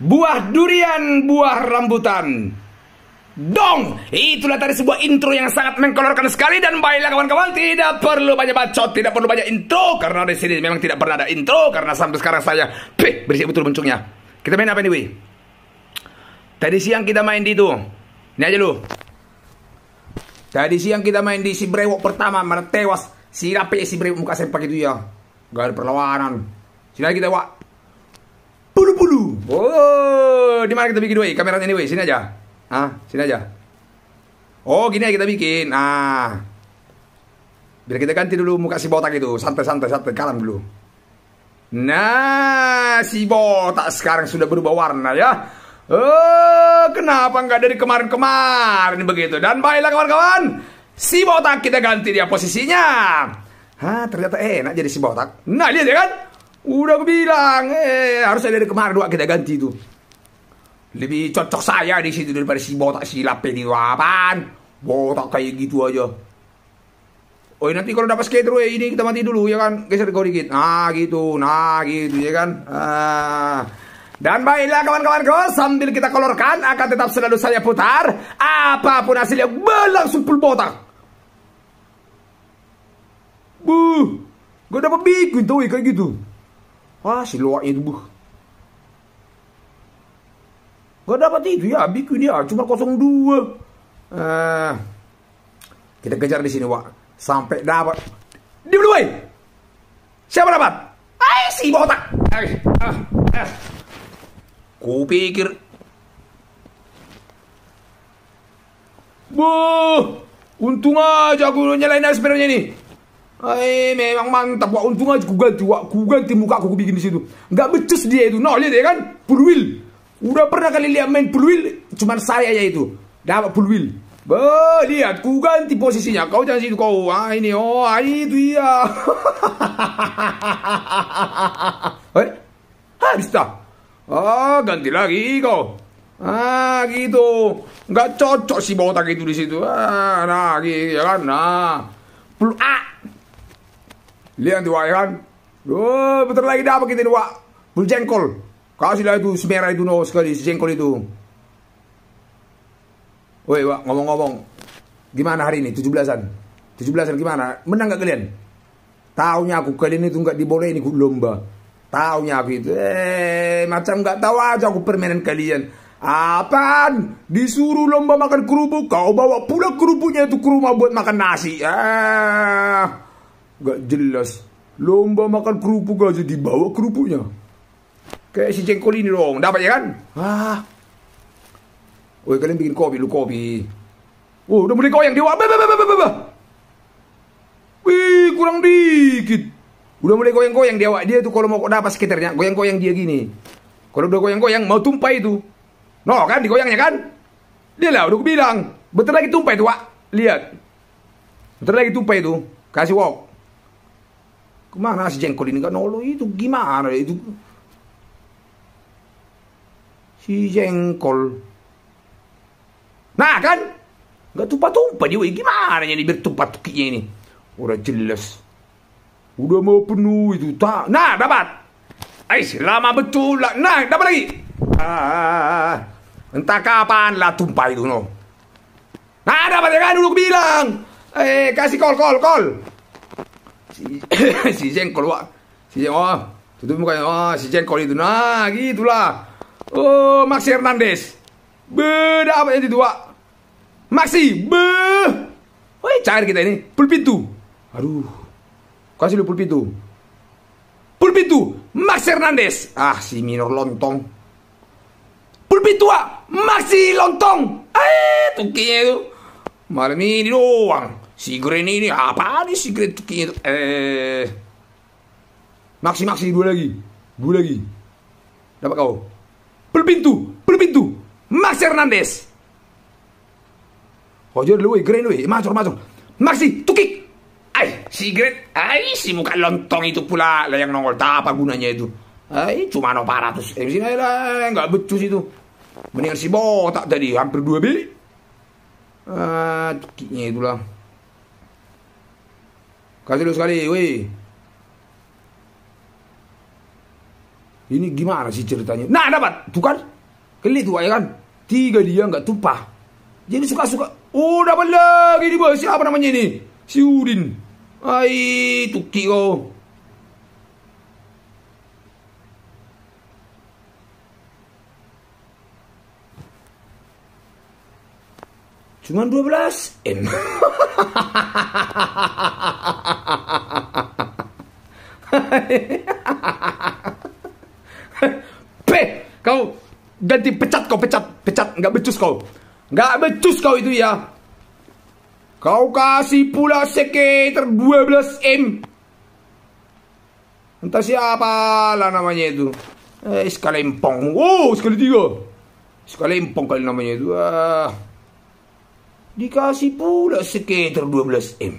buah durian, buah rambutan. Dong, itulah tadi sebuah intro yang sangat mengkolorkan sekali dan baiklah kawan-kawan tidak perlu banyak bacot, tidak perlu banyak intro karena di sini memang tidak pernah ada intro karena sampai sekarang saya pih berisik betul bencungnya. Kita main apa nih, Wi? Tadi siang kita main di itu. Ini aja lu. Tadi siang kita main di si brewok pertama mana tewas si rapi si brewok muka sempak itu ya. Gak ada perlawanan. Sini kita, Wak. Bulu bulu. Oh, di mana kita bikin doi? Kamera ini anyway, sini aja. Ah, sini aja. Oh, gini aja kita bikin. Ah. Biar kita ganti dulu muka si botak itu. Santai, santai, santai. Kalem dulu. Nah, si botak sekarang sudah berubah warna ya. Oh, kenapa nggak dari kemarin-kemarin begitu? Dan baiklah kawan-kawan, si botak kita ganti dia posisinya. Hah, ternyata enak jadi si botak. Nah, lihat ya kan? Udah aku bilang, eh, harusnya dari kemarin dua kita ganti tuh Lebih cocok saya di situ daripada si botak si lapin itu apaan? Botak kayak gitu aja. Oh nanti kalau dapat skater eh, ini kita mati dulu ya kan geser kau dikit. Nah gitu, nah gitu ya kan. Ah. Dan baiklah kawan kawan -kawan, sambil kita kolorkan akan tetap selalu saya putar apapun hasilnya berlangsung full botak. Bu, gue dapat bikin tuh kayak gitu. Ah, luar itu buh. Gak dapat itu ya, bikin dia cuma 02. Eh, ah. Kita kejar di sini, Wak. Sampai dapat. Di belum, Siapa dapat? Ai si botak. Kupikir Ah, ah. Buh, untung aja aku nyalain sepedanya nih. Hei, eh, memang mantap wah untung aja ku ganti wah ku ganti muka aku bikin di situ. Nggak becus dia itu. Nah, lihat ya kan? Pulwil. Udah pernah kali lihat main pulwil? Cuman saya aja itu. Dapat pulwil. Be, lihat ku ganti posisinya. Kau jangan situ kau. Ah ini oh, ah itu iya. Hei? Eh, habis dah. Ah, ganti lagi kau. Ah, gitu. Nggak cocok si botak itu di situ. Ah, nah, gitu ya kan. Nah. Pul ah, Lihat di wayan loh, Oh, bentar lagi dapat kita nih, Wak. Berjengkol. Kasihlah itu semerah itu nol sekali si jengkol itu. Woi, Wak, ngomong-ngomong. Gimana hari ini 17-an? 17-an gimana? Menang gak kalian? Taunya aku kalian itu nggak diboleh ini lomba. Taunya aku itu. Eh, macam gak tahu aja aku permainan kalian. Apaan? Disuruh lomba makan kerupuk, kau bawa pula kerupuknya itu ke rumah buat makan nasi. Ah. Gak jelas. Lomba makan kerupuk aja dibawa kerupuknya. Kayak si jengkol ini dong, dapat ya kan? Ah. Woi kalian bikin kopi, lu kopi. Oh, udah mulai goyang dewa. Bah, bah, bah, bah, bah. Wih, kurang dikit. Udah mulai goyang-goyang dewa. Dia tuh kalau mau dapat sekitarnya, goyang-goyang dia gini. Kalau udah goyang-goyang, mau tumpah itu. No kan, digoyangnya kan? Dia lah, udah bilang. betul lagi tumpah itu, Wak. Lihat. betul lagi tumpah itu. Kasih wok kemana si jengkol ini kan nolong itu gimana itu? Si jengkol. Nah kan? Gak tumpah-tumpah dia. Gimana ini bertumpah tukinya ini? Udah jelas. Udah mau penuh itu tak. Nah dapat. Ais lama betul lah. Nah dapat lagi. Ah, entah kapan lah tumpah itu no. Nah dapat ya kan dulu bilang. Eh kasih kol kol kol si, si jengkol wah si jengkol wah tutup ya wah oh, si jengkol itu nah gitulah oh Maxi Hernandez beda apa itu dua Maxi be Woi cair kita ini pulpitu aduh kasih lu pulpitu pulpitu Max Hernandez ah si minor lontong ah Maxi lontong eh tukinya itu malam ini doang si Green ini apa nih tuh eh Maxi Maxi dua lagi dua lagi dapat kau berpintu berpintu Max Hernandez oh jadi lu Green eh. macam eh. macur macur Maxi, tukik Ay, si Green, ay si muka lontong itu pula lah yang nongol, tak apa gunanya itu Ay, cuma no 400 MC eh, lah, nggak becus itu Mendingan si botak tadi, hampir dua bil Ah, tukiknya itulah Kasih dulu sekali, weh. Ini gimana sih ceritanya? Nah dapat, bukan? Kali itu ya kan? Tiga dia nggak tumpah. Jadi suka-suka. Oh dapat lagi di bawah siapa namanya ini? Si Udin. Hai tukti kau. Cuman 12 M. P, kau ganti pecat kau pecat pecat nggak becus kau nggak becus kau itu ya kau kasih pula sekitar 12 m entah siapa lah namanya itu eh, sekali empong oh sekali tiga sekali empong kali namanya itu ah dikasih pula sekitar 12 m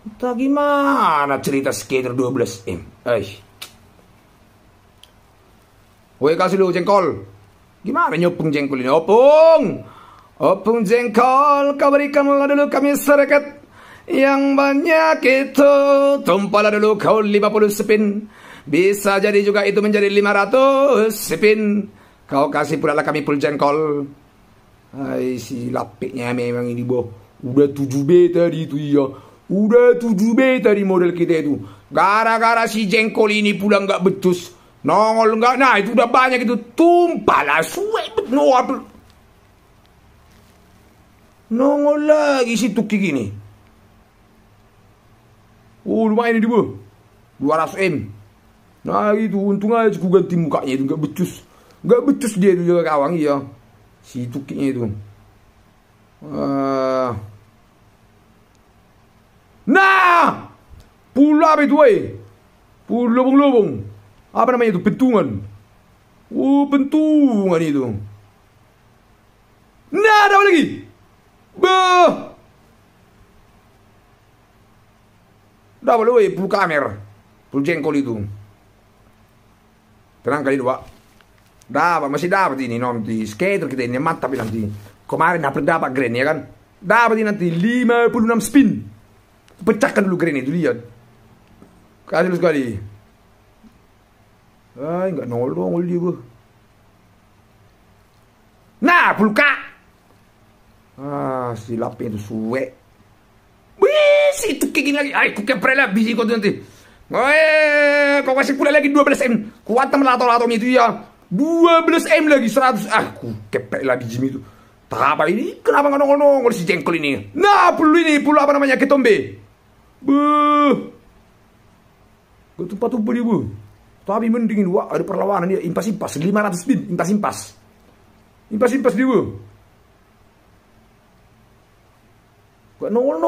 Entah gimana cerita skater 12M. Eh. Woi kasih lu jengkol. Gimana nyopung jengkol ini? Opung. Opung jengkol, kau berikanlah dulu kami serikat yang banyak itu. tumpalah dulu kau 50 spin. Bisa jadi juga itu menjadi 500 spin. Kau kasih pula lah kami pul jengkol. Hai si lapiknya memang ini boh. Udah 7 b tadi itu ya. Udah tujuh B tadi model kita itu. Gara-gara si jengkol ini pulang nggak betus Nongol nggak. Nah itu udah banyak itu. Tumpah lah. Suwe. No, Nongol lagi si Tuki gini. Oh lumayan ini dua 200 M. Nah gitu. Untung aja aku ganti mukanya itu. Nggak betus Nggak betus dia itu juga kawan. Iya. Si Tukinya itu. Ah. Uh, Nah, pulau apa itu eh? Pulau lubung-lubung. Apa namanya itu? Bentungan. Oh, bentungan itu. Nah, ada apa lagi? Bah. Dah boleh eh, puluh kamer. pul jengkol itu. Tenang kali dua. Dapat, masih dapat ini nanti. Skater kita ini tapi nanti. Kemarin dapat dapat grand ya kan? Dapat ini nanti 56 spin pecahkan dulu gerai ini dilihat kasih dulu sekali nah, ah nggak nolong oleh dia nah pulka ah silapnya itu suwe bisi tukikin lagi ay kukian lah bisi kau nanti Woi, kau kasih pula lagi 12 M. Kuat temen lato-lato itu ya. 12 M lagi 100. Ah, ku kepek lagi Jimmy itu. Tak apa ini? Kenapa nggak nongol-nongol si jengkol ini? Nah, pulu ini, pulu apa namanya? Ketombe. Buh. Ketupat tuh bu, Tapi mendingin dua ada perlawanan ya impas-impas 500 bin impas-impas. Impas-impas bu, Gak nol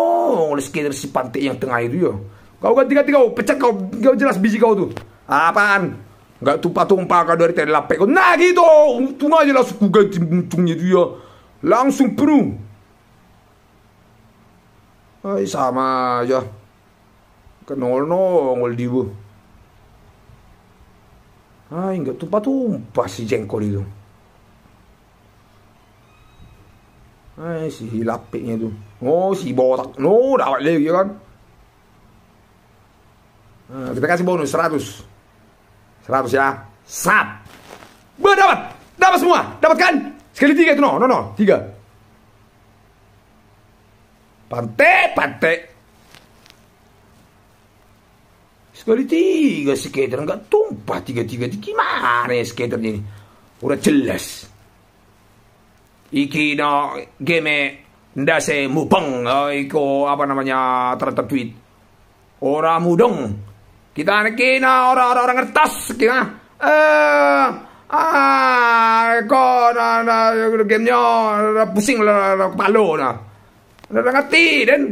oleh sekitar si pantai yang tengah itu ya. Kau ganti-ganti kau, pecat kau, kau jelas biji kau tuh. Apaan? Gak tumpah-tumpah kau dari tadi lapek kau. Nah gitu, untung aja langsung ku ganti untungnya itu ya. Langsung penuh. Ay, sama aja. Che kan no, ngol di bu, Ah, enggak tumpah-tumpah si jengkol itu. Ah, si lapiknya itu. Oh, si botak. No, dapat lagi iya kan. ah, kita kasih bonus seratus, seratus ya. Sap. Berdapat. Dapat semua. Dapatkan. Sekali tiga itu no, no, no. Tiga. Pantai, pantai. Sekali tiga skater nggak tumpah tiga-tiga gimana ya skater ini? Udah jelas. Iki no game ndase mupeng oh, iko apa namanya tertib tweet. Orang mudong. Kita kina orang-orang orang kertas kita. Eh ah iko na, na gamenya na, pusing lah kepala nah. Udah ngerti dan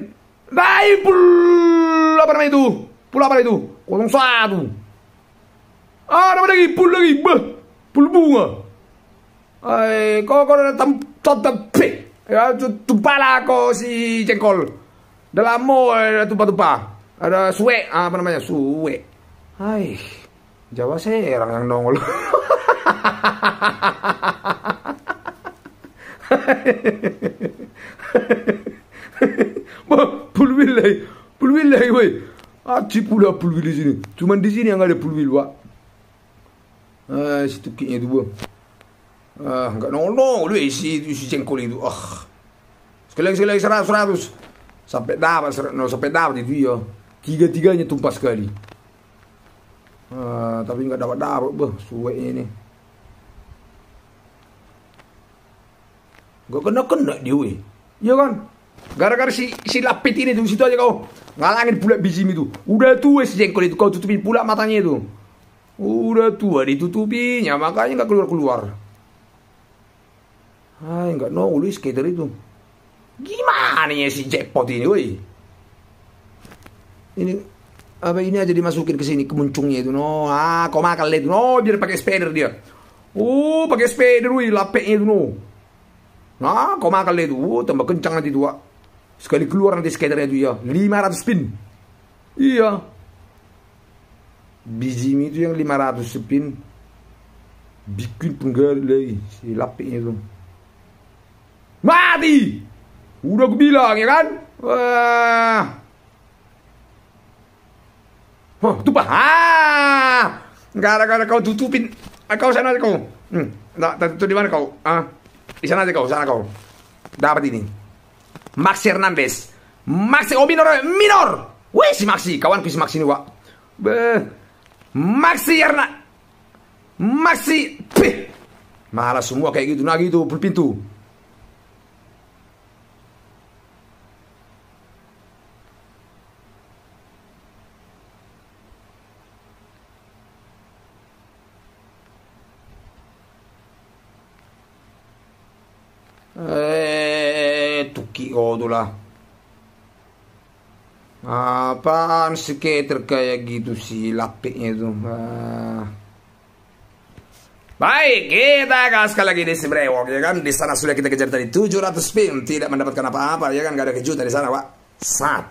Baik pul apa namanya itu? Pulau apa itu? orang satu ada ah, lagi pul lagi bah pul bunga Hai, kau kau ada datang tam pe ya tu tu pala kau si cengkol Dah lama eh, ada tupa tupa ada suwe apa namanya suwe hai Jawa Serang yang nongol Pulwil lagi, pulwil lagi, woi. Ah, tipulah pulwil di sini. Cuma di sini yang ada pulwil Pak. Ah, situ kitnya tu pun. Ah, enggak nolong lu isi itu si cengkol itu. Ah. Sekali lagi, sekali lagi, seratus, seratus. Sampai dapat, seratus, no, sampai dapat itu ya. Tiga-tiganya tumpas sekali. Ah, tapi enggak dapat-dapat, bah, suweknya ini. Enggak kena-kena dia, weh. Ya kan? Gara-gara si si lapit ini tuh situ aja kau ngalangin pula biji itu. Udah tua si jengkol itu kau tutupin pula matanya itu. Udah tua ditutupinya makanya nggak keluar keluar. Hai nggak nulis skater itu. Gimana ya si jackpot ini, woi? Ini apa ini aja dimasukin ke sini kemuncungnya itu no ah kau makan lihat no biar pakai spider dia oh pakai spider wih lapeknya itu no nah kau makan lihat uh tambah kencang nanti tua sekali keluar nanti skaternya itu ya 500 pin iya Bijimi itu yang 500 pin bikin penggal lagi si lapiknya itu mati udah aku bilang ya kan wah Huh, tumpah. Gara-gara kau tutupin. Ah, kau sana kau. Hmm. Nah, tutup di mana kau? Ah. Di sana kau, sana kau. Dapat ini. Maxi Hernandez. Maxi oh minor eh, minor. Wih si Maxi, kawan si Maxi ini wa. Beh. Maxi Hernan Maxi Pih. Malah semua kayak gitu nah gitu pintu. warahmatullah apaan sih kayak kayak gitu si lapiknya itu ah. Baik, kita akan sekali lagi di Sibrewok ya kan. Di sana sudah kita kejar tadi 700 pin, tidak mendapatkan apa-apa ya kan, gak ada kejutan di sana, Pak. Sat.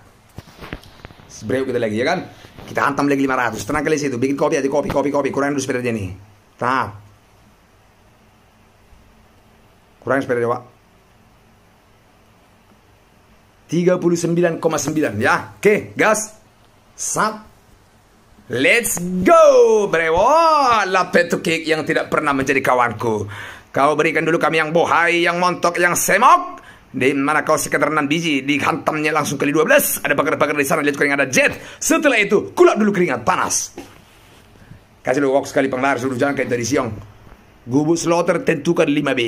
Sibrewok kita lagi ya kan. Kita hantam lagi 500. Tenang kali situ, bikin kopi aja, kopi, kopi, kopi. Kurangin dulu sepeda dia nih. Tap. Kurangin sepeda Pak. 39,9 ya. Oke, gas. Sat. Let's go, Brewo. Lapetu petukik yang tidak pernah menjadi kawanku. Kau berikan dulu kami yang bohai, yang montok, yang semok. Di mana kau sekitar 6 biji Dihantamnya langsung kali 12 Ada pagar-pagar di sana Lihat kering ada jet Setelah itu kulak dulu keringat panas Kasih lu walk sekali penglar Suruh jalan kayak dari siang Gubus slaughter tentukan 5B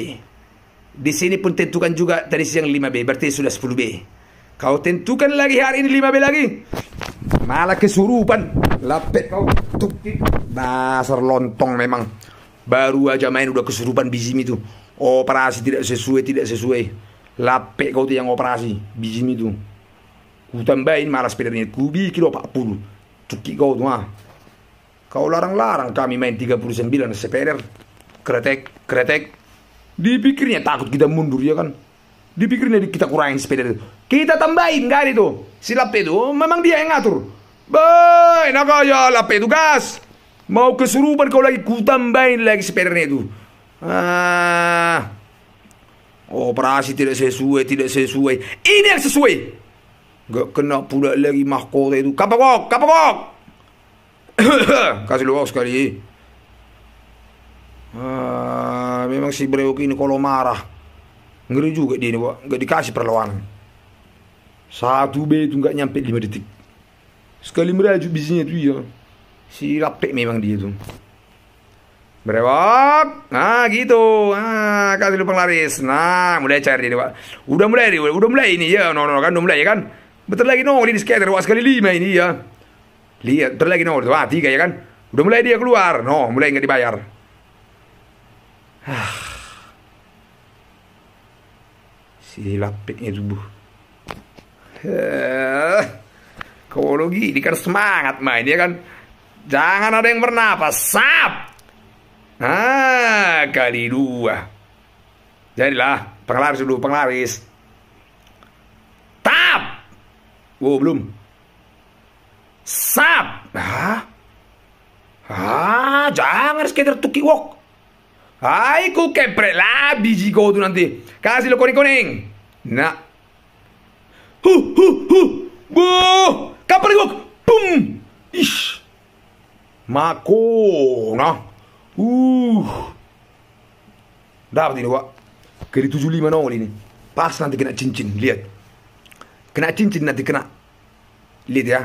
Di sini pun tentukan juga dari siang 5B Berarti sudah 10B Kau tentukan lagi hari ini lima belas lagi. Malah kesurupan. Lapet kau. Tuk, tuk. Dasar lontong memang. Baru aja main udah kesurupan Bizim itu. Operasi tidak sesuai, tidak sesuai. Lapet kau tuh yang operasi. Bizim itu. Ku tambahin malah sepedanya. Ku bikin 40. Cuki kau tuh mah. Kau larang-larang kami main 39 sepeda. Kretek, kretek. Dipikirnya takut kita mundur ya kan. Dipikirnya kita kurangin sepeda itu. Kita tambahin gak kan itu. Si Lape memang dia yang ngatur. Bah, enak aja Lape itu gas. Mau kesurupan kau lagi ku tambahin lagi sepedernya itu. Ah. Operasi tidak sesuai, tidak sesuai. Ini yang sesuai. Gak kena pula lagi mahkota itu. Kapokok, kapokok. Kasih luar sekali. Ah, memang si Breok ini kalau marah. Ngeri juga dia ini, Gak dikasih perlawanan. Satu B itu nggak nyampe 5 detik. Sekali meraju bisinya tu ya. Si laptek memang dia tu Berewak. Nah, gitu. Nah, kasih lubang laris Nah, mulai cari dia, Pak. Udah mulai dia, udah mulai ini ya. No, no, kan udah mulai ya kan? Betul lagi no, ini skater Wah, sekali lima ini ya. Lihat, betul lagi no, wah, tiga ya kan? Udah mulai dia keluar. No, mulai nggak dibayar. si lapeknya tubuh Heh, kalau gini kan semangat mainnya kan. Jangan ada yang bernapas. Sap! ah kali dua. Jadilah penglaris dulu, penglaris. Tap! Wow, belum. Sap! Hah? Ah, jangan sekedar tuki wok. Aku kepre lah biji tuh nanti. Kasih lo kuning-kuning. Nah, Hu hu hu. Wow. Kaparigok. Boom. Ish. nah, Uh. Dapat ini wak. Kali 75 nol ini. Pas nanti kena cincin, lihat. Kena cincin nanti kena. Lihat ya.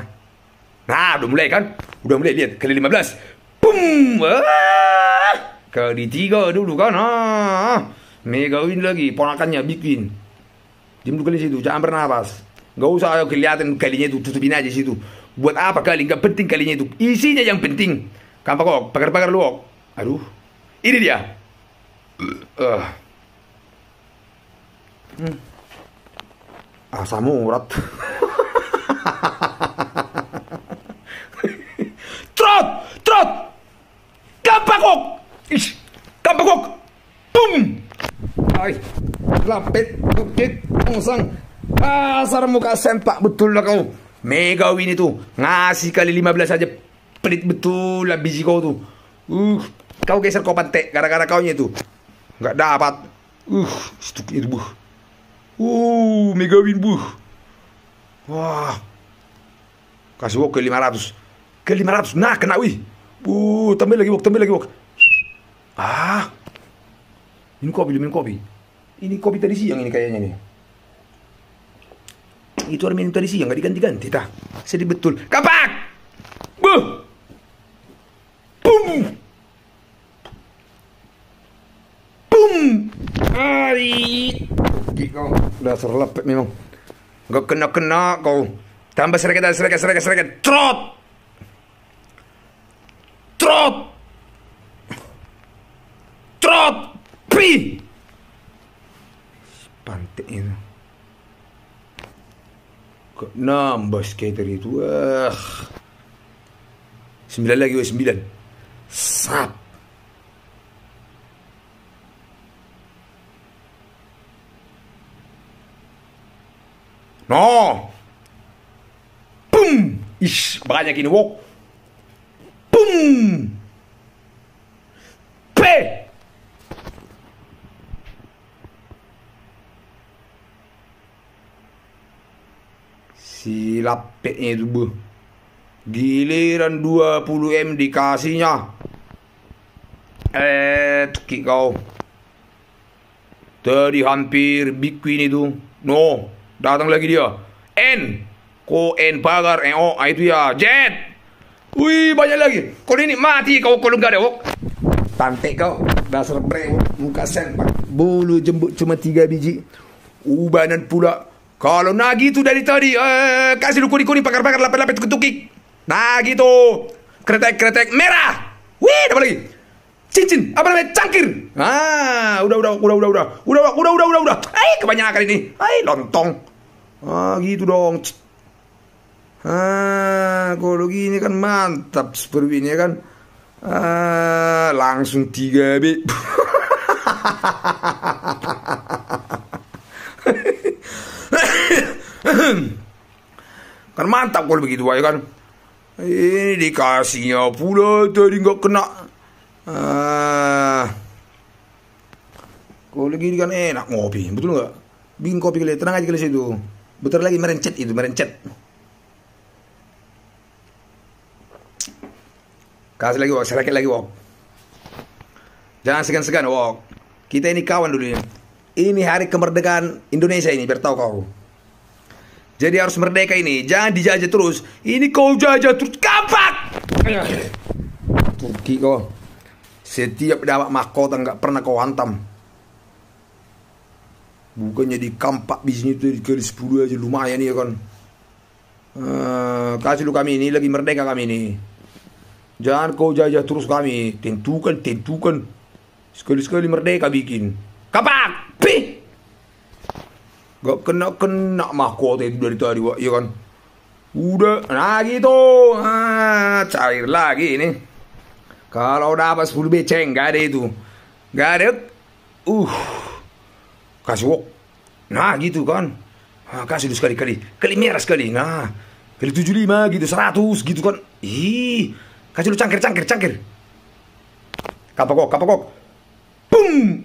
Nah, udah mulai kan? Udah mulai, lihat. Kali 15. Boom. Ah. Kali 3 dulu kan. Ah. Mega win lagi, ponakannya bikin kali situ jangan pernah bahas Gak usah ayo kelihatan kalinya itu tutupin aja situ. Buat apa kali? Gak penting kalinya itu. Isinya yang penting. Kamu kok pagar-pagar lu kok. Aduh. Ini dia. Uh. Hmm. Asamu urat. trot, trot. Kampakok. Ish. Kampakok. Boom. Ay lapit bukit pungsang pasar muka sempak betul lah kau mega win itu ngasih kali 15 aja pelit betul lah biji kau tuh uh kau geser kau pantek gara-gara kau nya itu nggak dapat uh stupid buh uh mega win buh wah kasih wok ke 500 ke 500 nah kena wih uh tambah lagi wok tambah lagi wok ah minum kopi minum kopi ini kopi tadi siang ini kayaknya nih itu orang minum tadi siang gak diganti-ganti tah sedih betul kapak buh bum bum hari kau udah lepek memang gak kena-kena kau tambah sereket sereket sereket sereket trot bos skater itu sembilan lagi wes oh, sembilan sap no boom ish banyak ini wok boom Si lapeknya itu bu. Giliran 20 M dikasihnya. Eh, tukik kau. Tadi hampir Big Queen itu. No, datang lagi dia. N. Ko N pagar. N O, ah, itu ya. Jet. Wih, banyak lagi. Kau ini mati kau kalau enggak ada. kok, tante kau. Dasar brewok. Muka sen, Bulu jembut cuma tiga biji. Ubanan pula. Kalau nak gitu dari tadi, eh, kasih lu kuning-kuning, bakar-bakar, lapet-lapet, tukik-tukik. Nah gitu. Kretek-kretek merah. Wih, apa lagi? Cincin, apa namanya? Cangkir. Ah, udah, udah, udah, udah, udah, udah, udah, udah, udah, udah. Eh, kebanyakan ini. Eh, lontong. Ah, gitu dong. Ah, kalau gini kan mantap seperti ini kan. Ah, langsung tiga B. kan mantap kalau begitu ya kan ini dikasihnya pula tadi nggak kena ah. kalau lagi kan enak ngopi betul nggak bikin kopi kali tenang aja kali situ betul lagi merencet itu merencet kasih lagi wok serakit lagi wok jangan segan-segan wok kita ini kawan dulu ya ini hari kemerdekaan Indonesia ini bertahu kau. Jadi harus merdeka ini, jangan dijajah terus. Ini kau jajah terus kapak. Turki kau. Setiap dapat mahkota nggak pernah kau hantam. Bukannya di kampak bisnis itu dikali 10 aja lumayan ya kan. Uh, kasih lu kami ini lagi merdeka kami ini. Jangan kau jajah terus kami. Tentukan, tentukan. Sekali-sekali merdeka bikin. Kapak! Gak kena-kena mahkota itu dari tadi, Wak, ya kan? Udah, nah gitu. Ah, cair lagi ini. Kalau dapat 10 beceng, gak ada itu. Gak ada. Uh, kasih wok. Nah gitu kan. Ah, kasih dulu sekali-kali. Kali merah sekali. Nah, kali 75 gitu, 100 gitu kan. Ih, kasih lu cangkir, cangkir, cangkir. Kapakok, kapakok. Boom!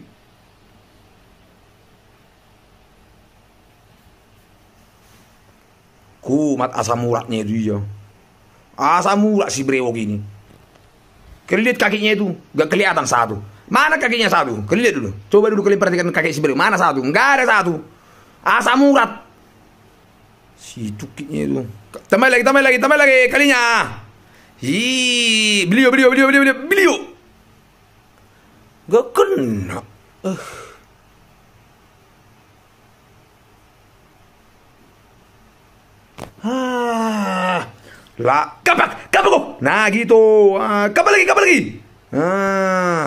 kumat asam uratnya itu ya asam urat si brewok ini Kelihat kakinya itu gak kelihatan satu mana kakinya satu Kelihat dulu coba dulu kalian perhatikan kaki si brewok mana satu nggak ada satu asam urat si cukitnya itu tambah lagi tambah lagi tambah lagi kalinya hi beliau beliau beliau beliau beliau beliau gak kena uh. Ah, lah, kapak, kapak kok. Nah gitu. Ah, kapal lagi, kapal lagi? Ah.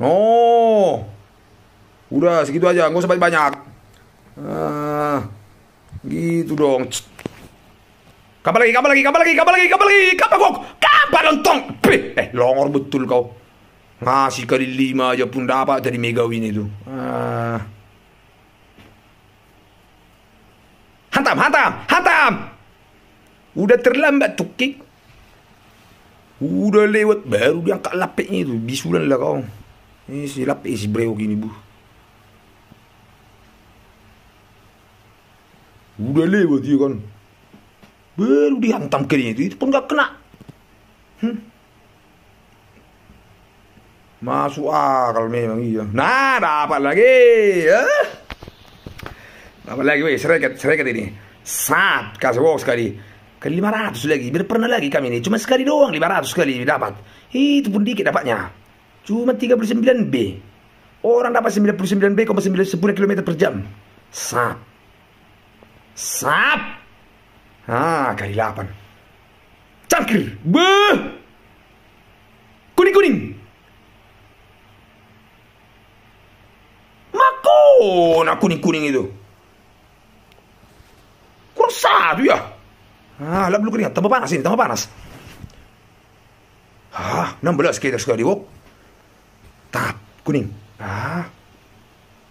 Oh. Udah segitu aja, nggak usah banyak-banyak. Ah. Gitu dong. Kapal lagi, kapal lagi, kapal lagi, kapal lagi, kapal lagi, kapan kok? Kapan lontong? Eh, longor betul kau. Ngasih kali lima aja pun dapat dari Megawin itu. Ah. Hantam, hantam, hantam. Udah terlambat tukik. Udah lewat baru dia angkat lapiknya itu. Bisulan lah kau. Ini si lapik si brewok ini bu. Udah lewat dia kan. Baru dihantam kirinya itu. Itu pun gak kena. Hmm. Masuk akal memang iya. Nah, dapat lagi. Ya lagi weh sereket sereket ini saat kasih wow sekali kali 500 lagi biar pernah lagi kami ini cuma sekali doang 500 kali dapat itu pun dikit dapatnya cuma 39B orang dapat 99B sepuluh km per jam saat saat ah kali 8 cangkir beh kuning nah, kuning nak kuning kuning itu Ah, aduh ya. Ah, lah lu keringat, tambah panas ini, tambah panas. Ah, 16 kita sudah diwok, Tap, kuning. Ah.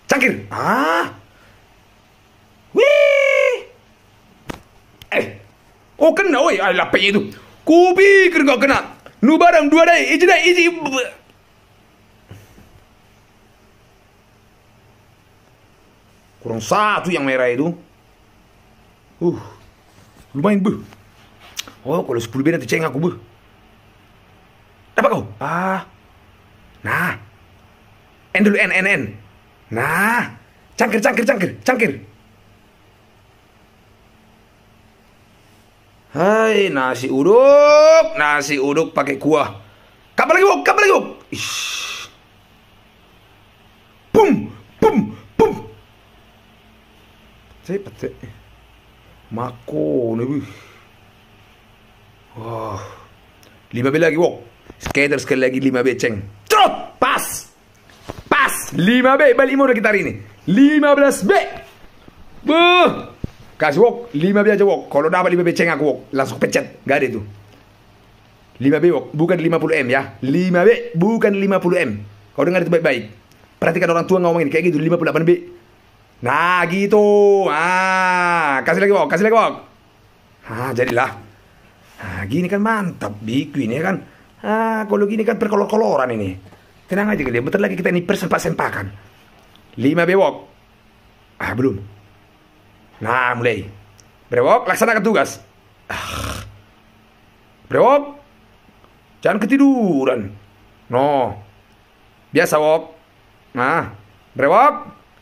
Cangkir. Ah. Wih. Eh. Oh, kena oi, ai ah, lapaknya itu. Ku pikir kau kena. Nu barang dua dai, izin dai, iji. Kurang satu yang merah itu. Uh. Lumayan bu. Oh, kalau sepuluh B nanti ceng aku bu. Dapat kau? Ah. Nah. N dulu N N N. Nah. Cangkir cangkir cangkir cangkir. Hai, nasi uduk, nasi uduk pakai kuah. Kapan lagi, bu, Kapan lagi, bu. Ish. Pum, pum, pum. Cepat, cepat ni wih. Wah Lima B lagi Wok Skater sekali lagi lima b Ceng Trot Pas Pas lima b Balik mode kita hari ini Lima belas b Buh Kasih Wok lima b aja Wok Kalau dapat lima b Ceng aku Wok Langsung pecat, Gak ada itu lima b Wok Bukan lima puluh m ya lima b Bukan lima puluh m Kau dengar itu baik-baik Perhatikan orang tua ngomongin Kayak gitu lima puluh delapan b Nah gitu. Ah, kasih lagi Bok, kasih lagi Bok. Ah, jadilah. ah gini kan mantap, Biku ini ya kan. Ah, kalau gini kan berkolor-koloran ini. Tenang aja kalian, bentar lagi kita ini persempak-sempakan. lima bewok. Ah, belum. Nah, mulai. Brewok, laksanakan tugas. Ah. Brewok, jangan ketiduran. No. Biasa, Wok. Nah, brewok,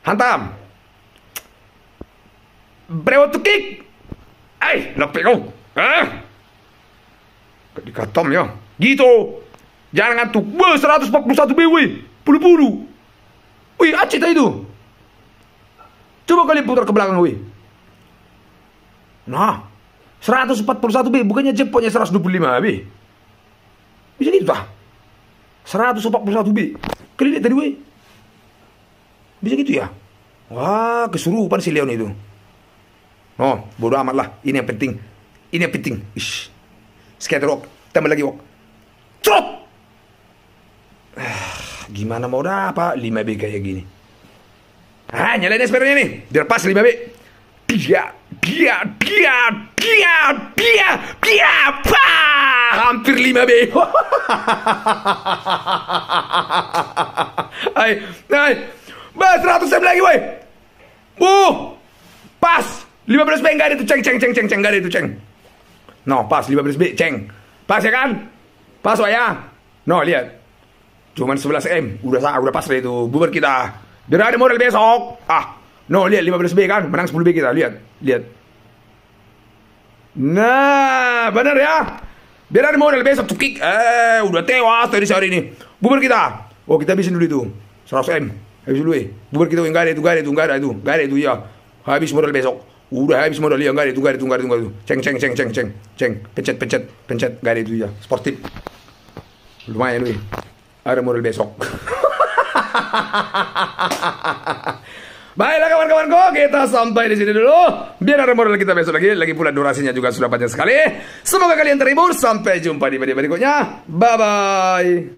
hantam. ¡Brevo tu kick. ¡Ay! ¡Lo pegó. ¡Ah! tom ya. Gitu. Jangan ngantuk. Wah, 141 BW. buru uy aci tadi itu. Coba kalian putar ke belakang, wih. Nah, seratus satu B, bukannya jepotnya lima B. Bisa gitu tah. 141 B. Kalian lihat tadi, wih. Bisa gitu ya? Wah, kesurupan si Leon itu. No, bodoh amat lah. Ini yang penting. Ini yang penting. Ish. scatter walk. Tambah lagi walk. Trot! Ah, gimana mau dapat 5B kayak gini? Ah, nyalain espernya nih. Biar pas 5B. Dia, dia, dia, dia, dia, dia, pia, Hampir 5B. Hai, hai. Bah, 100 M lagi, woi. Uh, pas. 15 B enggak ada itu ceng ceng ceng ceng ceng enggak ada itu ceng. No, pas 15 B ceng. Pas ya kan? Pas wah ya. No, lihat. Cuman 11 M, udah sah, udah pas deh itu. Bubar kita. Biar ada modal besok. Ah. No, lihat 15 B kan, menang 10 B kita, lihat. Lihat. Nah, benar ya. Biar ada modal besok tuh kick, Eh, udah tewas tadi sore ini. Bubar kita. Oh, kita bisa dulu itu. 100 M. Habis dulu eh. Bubar kita oh, enggak ada itu, enggak ada itu, enggak ada itu. Enggak ada itu ya. Habis modal besok. Udah habis modal dia, enggak ada itu, enggak ada itu, ada Ceng, ceng, ceng, ceng, ceng, ceng, pencet, pencet, pencet, enggak ada itu ya. Sportif. Lumayan lu Ada modal besok. Baiklah kawan-kawanku, kawan kita sampai di sini dulu. Biar ada modal kita besok lagi, lagi pula durasinya juga sudah panjang sekali. Semoga kalian terhibur. Sampai jumpa di video berikutnya. Bye bye.